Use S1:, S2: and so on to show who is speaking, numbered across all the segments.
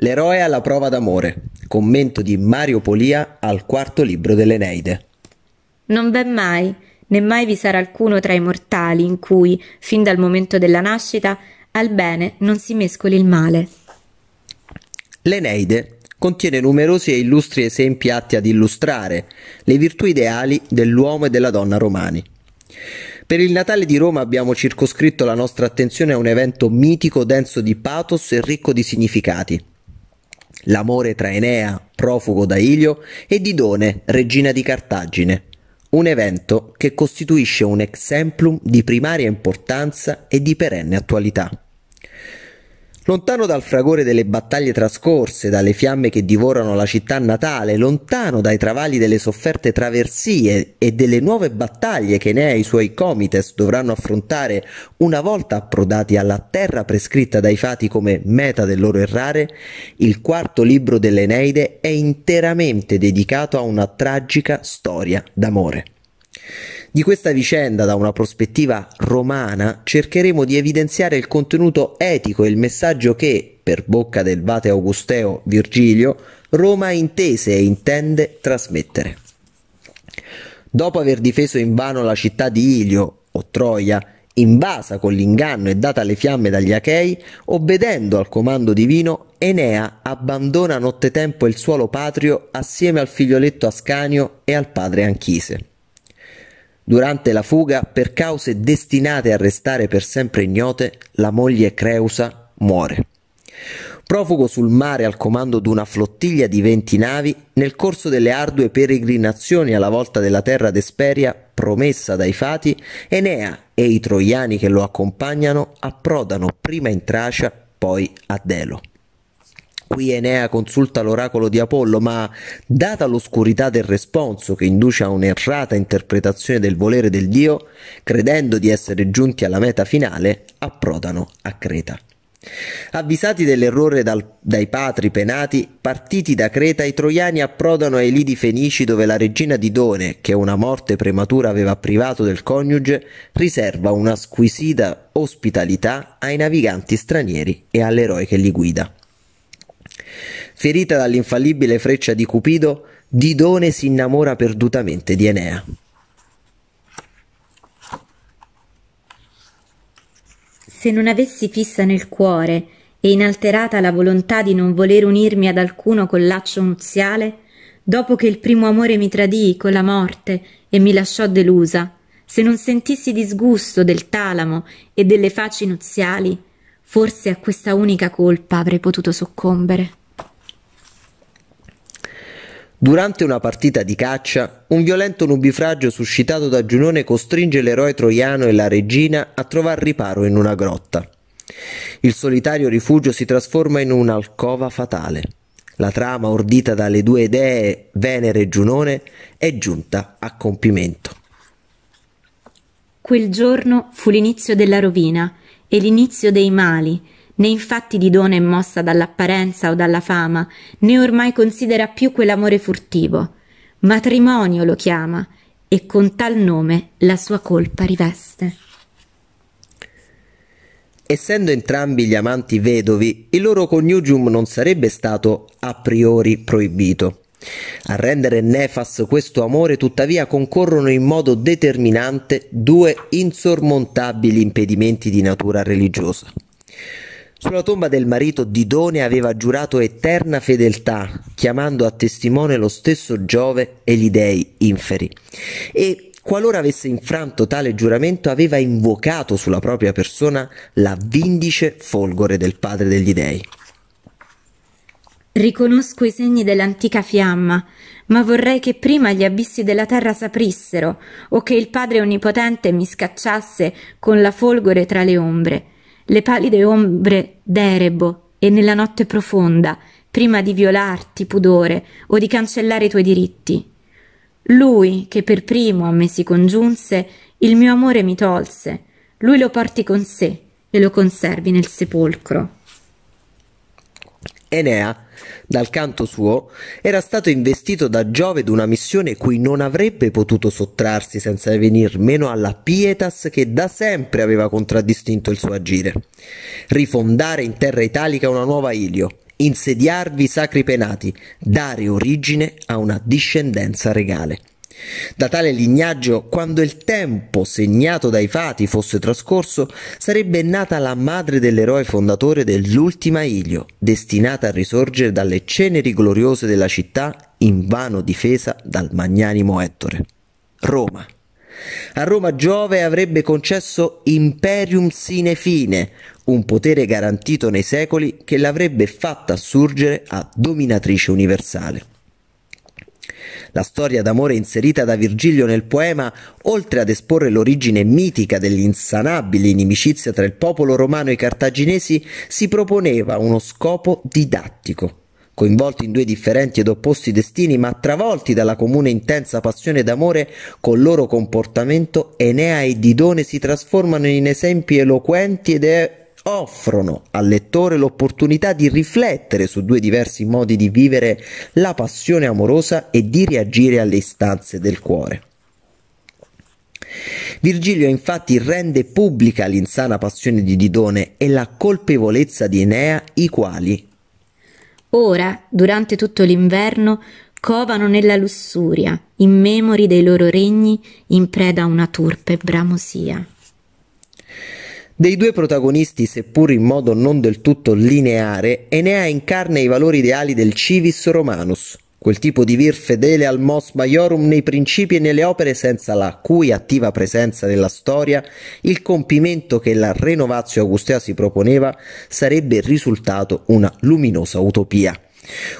S1: L'eroe alla prova d'amore, commento di Mario Polia al quarto libro dell'Eneide.
S2: Non v'è mai, né mai vi sarà alcuno tra i mortali in cui, fin dal momento della nascita, al bene non si mescoli il male.
S1: L'Eneide contiene numerosi e illustri esempi atti ad illustrare le virtù ideali dell'uomo e della donna romani. Per il Natale di Roma abbiamo circoscritto la nostra attenzione a un evento mitico denso di pathos e ricco di significati l'amore tra Enea, profugo da Ilio, e Didone, regina di Cartagine, un evento che costituisce un exemplum di primaria importanza e di perenne attualità. Lontano dal fragore delle battaglie trascorse, dalle fiamme che divorano la città natale, lontano dai travagli delle sofferte traversie e delle nuove battaglie che Enea e i suoi comites dovranno affrontare una volta approdati alla terra prescritta dai fati come meta del loro errare, il quarto libro dell'Eneide è interamente dedicato a una tragica storia d'amore. Di questa vicenda da una prospettiva romana cercheremo di evidenziare il contenuto etico e il messaggio che, per bocca del Vate Augusteo Virgilio, Roma intese e intende trasmettere. Dopo aver difeso invano la città di Ilio, o Troia, invasa con l'inganno e data alle fiamme dagli Achei, obbedendo al comando divino, Enea abbandona nottetempo il suolo patrio assieme al figlioletto Ascanio e al padre Anchise. Durante la fuga, per cause destinate a restare per sempre ignote, la moglie Creusa muore. Profugo sul mare al comando di una flottiglia di 20 navi, nel corso delle ardue peregrinazioni alla volta della terra d'Esperia, promessa dai Fati, Enea e i troiani che lo accompagnano approdano prima in Tracia, poi a Delo. Qui Enea consulta l'oracolo di Apollo, ma data l'oscurità del responso che induce a un'errata interpretazione del volere del dio, credendo di essere giunti alla meta finale, approdano a Creta. Avvisati dell'errore dal, dai patri penati, partiti da Creta, i troiani approdano ai lidi fenici dove la regina Didone, che una morte prematura aveva privato del coniuge, riserva una squisita ospitalità ai naviganti stranieri e all'eroe che li guida. Ferita dall'infallibile freccia di Cupido, Didone si innamora perdutamente di Enea.
S2: Se non avessi fissa nel cuore e inalterata la volontà di non voler unirmi ad alcuno col laccio nuziale, dopo che il primo amore mi tradì con la morte e mi lasciò delusa, se non sentissi disgusto del talamo e delle faci nuziali, forse a questa unica colpa avrei potuto soccombere.
S1: Durante una partita di caccia, un violento nubifragio suscitato da Giunone costringe l'eroe troiano e la regina a trovare riparo in una grotta. Il solitario rifugio si trasforma in un'alcova fatale. La trama ordita dalle due dee Venere e Giunone è giunta a compimento.
S2: Quel giorno fu l'inizio della rovina e l'inizio dei mali né infatti di dono è mossa dall'apparenza o dalla fama, né ormai considera più quell'amore furtivo. Matrimonio lo chiama, e con tal nome la sua colpa riveste.
S1: Essendo entrambi gli amanti vedovi, il loro coniugium non sarebbe stato a priori proibito. A rendere nefas questo amore tuttavia concorrono in modo determinante due insormontabili impedimenti di natura religiosa. Sulla tomba del marito Didone aveva giurato eterna fedeltà, chiamando a testimone lo stesso Giove e gli dei inferi. E qualora avesse infranto tale giuramento aveva invocato sulla propria persona la vindice folgore del padre degli dei.
S2: Riconosco i segni dell'antica fiamma, ma vorrei che prima gli abissi della terra s'aprissero, o che il Padre Onnipotente mi scacciasse con la folgore tra le ombre le pallide ombre d'erebo e nella notte profonda, prima di violarti pudore o di cancellare i tuoi diritti. Lui che per primo a me si congiunse, il mio amore mi tolse, lui lo porti con sé e lo conservi nel sepolcro.
S1: Enea, dal canto suo, era stato investito da Giove d'una missione cui non avrebbe potuto sottrarsi senza venir meno alla pietas che da sempre aveva contraddistinto il suo agire. Rifondare in terra italica una nuova Ilio, insediarvi sacri penati, dare origine a una discendenza regale. Da tale lignaggio, quando il tempo segnato dai fati fosse trascorso, sarebbe nata la madre dell'eroe fondatore dell'ultima Ilio, destinata a risorgere dalle ceneri gloriose della città, invano difesa dal magnanimo Ettore. Roma. A Roma Giove avrebbe concesso imperium sine fine, un potere garantito nei secoli che l'avrebbe fatta assurgere a dominatrice universale. La storia d'amore inserita da Virgilio nel poema, oltre ad esporre l'origine mitica dell'insanabile inimicizia tra il popolo romano e i cartaginesi, si proponeva uno scopo didattico coinvolti in due differenti ed opposti destini, ma travolti dalla comune intensa passione d'amore, col loro comportamento Enea e Didone si trasformano in esempi eloquenti ed offrono al lettore l'opportunità di riflettere su due diversi modi di vivere la passione amorosa e di reagire alle istanze del cuore. Virgilio infatti rende pubblica l'insana passione di Didone e la colpevolezza di Enea, i quali
S2: ora, durante tutto l'inverno, covano nella lussuria, in immemori dei loro regni, in preda a una turpe bramosia.
S1: Dei due protagonisti, seppur in modo non del tutto lineare, Enea incarna i valori ideali del civis romanus, quel tipo di vir fedele al mos maiorum nei principi e nelle opere senza la cui attiva presenza nella storia il compimento che la renovatio augustea si proponeva sarebbe risultato una luminosa utopia.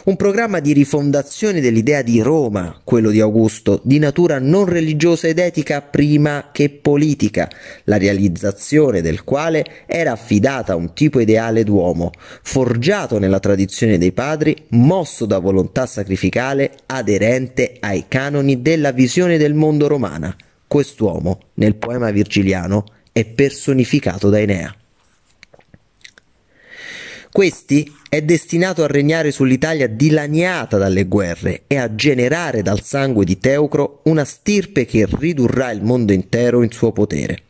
S1: Un programma di rifondazione dell'idea di Roma, quello di Augusto, di natura non religiosa ed etica prima che politica, la realizzazione del quale era affidata a un tipo ideale d'uomo, forgiato nella tradizione dei padri, mosso da volontà sacrificale, aderente ai canoni della visione del mondo romana. Quest'uomo, nel poema virgiliano, è personificato da Enea. Questi è destinato a regnare sull'Italia dilaniata dalle guerre e a generare dal sangue di Teucro una stirpe che ridurrà il mondo intero in suo potere.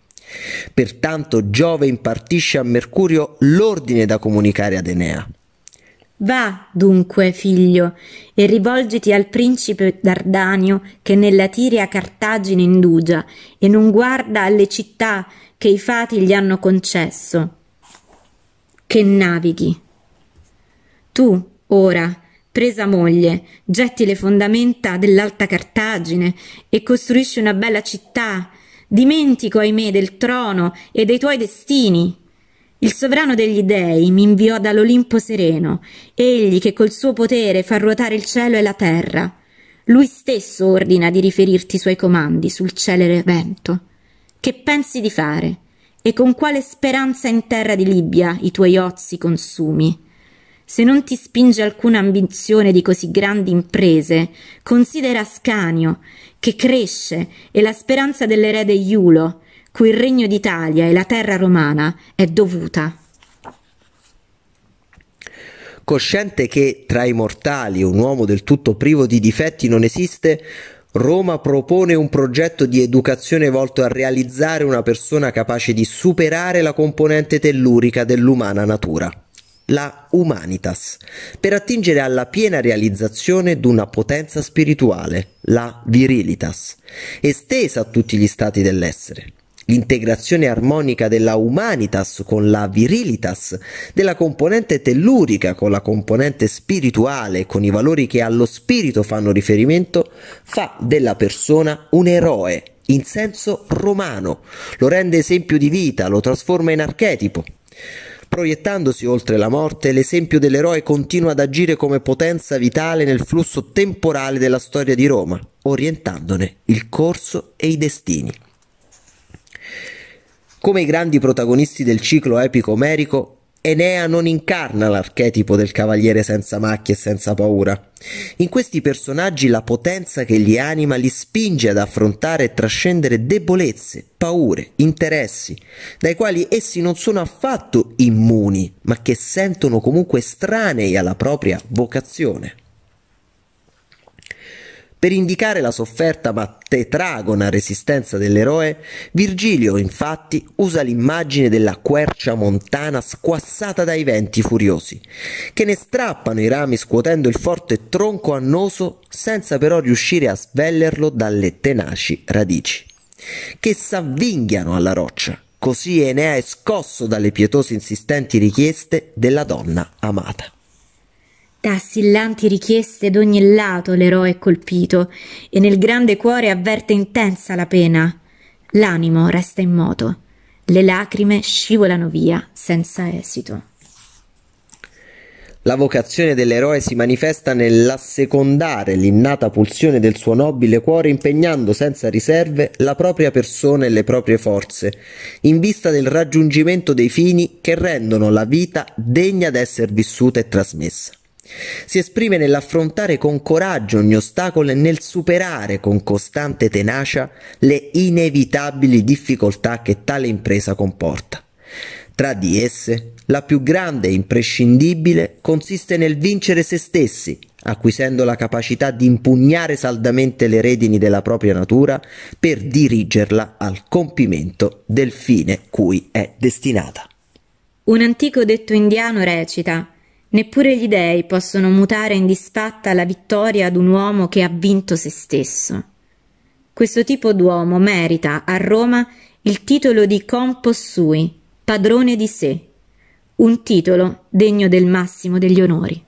S1: Pertanto Giove impartisce a Mercurio l'ordine da comunicare ad Enea.
S2: Va dunque, figlio, e rivolgiti al principe Dardanio che nella Tiria Cartagine indugia e non guarda alle città che i fati gli hanno concesso che navighi. Tu, ora, presa moglie, getti le fondamenta dell'alta Cartagine e costruisci una bella città. Dimentico, ahimè, del trono e dei tuoi destini. Il sovrano degli dei mi inviò dall'Olimpo sereno, egli che col suo potere fa ruotare il cielo e la terra. Lui stesso ordina di riferirti i suoi comandi sul celere vento. Che pensi di fare? e con quale speranza in terra di Libia i tuoi ozi consumi. Se non ti spinge alcuna ambizione di così grandi imprese, considera Ascanio, che cresce, e la speranza dell'erede Iulo, cui il regno d'Italia e la terra romana è dovuta.
S1: Cosciente che tra i mortali un uomo del tutto privo di difetti non esiste, Roma propone un progetto di educazione volto a realizzare una persona capace di superare la componente tellurica dell'umana natura, la humanitas, per attingere alla piena realizzazione d'una potenza spirituale, la virilitas, estesa a tutti gli stati dell'essere l'integrazione armonica della humanitas con la virilitas, della componente tellurica con la componente spirituale, con i valori che allo spirito fanno riferimento, fa della persona un eroe in senso romano, lo rende esempio di vita, lo trasforma in archetipo. Proiettandosi oltre la morte, l'esempio dell'eroe continua ad agire come potenza vitale nel flusso temporale della storia di Roma, orientandone il corso e i destini. Come i grandi protagonisti del ciclo epico omerico, Enea non incarna l'archetipo del cavaliere senza macchie e senza paura. In questi personaggi la potenza che li anima li spinge ad affrontare e trascendere debolezze, paure, interessi, dai quali essi non sono affatto immuni, ma che sentono comunque estranei alla propria vocazione. Per indicare la sofferta ma tetragona resistenza dell'eroe, Virgilio infatti usa l'immagine della quercia montana squassata dai venti furiosi, che ne strappano i rami scuotendo il forte tronco annoso senza però riuscire a svellerlo dalle tenaci radici, che s'avvinghiano alla roccia. Così Enea è scosso dalle pietose insistenti richieste della donna amata
S2: da assillanti richieste d'ogni lato l'eroe è colpito, e nel grande cuore avverte intensa la pena. L'animo resta immoto, le lacrime scivolano via senza esito.
S1: La vocazione dell'eroe si manifesta nell'assecondare l'innata pulsione del suo nobile cuore impegnando senza riserve la propria persona e le proprie forze, in vista del raggiungimento dei fini che rendono la vita degna d'essere vissuta e trasmessa. Si esprime nell'affrontare con coraggio ogni ostacolo e nel superare con costante tenacia le inevitabili difficoltà che tale impresa comporta. Tra di esse, la più grande e imprescindibile consiste nel vincere se stessi, acquisendo la capacità di impugnare saldamente le redini della propria natura per dirigerla al compimento del fine cui è destinata.
S2: Un antico detto indiano recita Neppure gli dei possono mutare in disfatta la vittoria ad un uomo che ha vinto se stesso. Questo tipo d'uomo merita a Roma il titolo di compossui, padrone di sé, un titolo degno del massimo degli onori.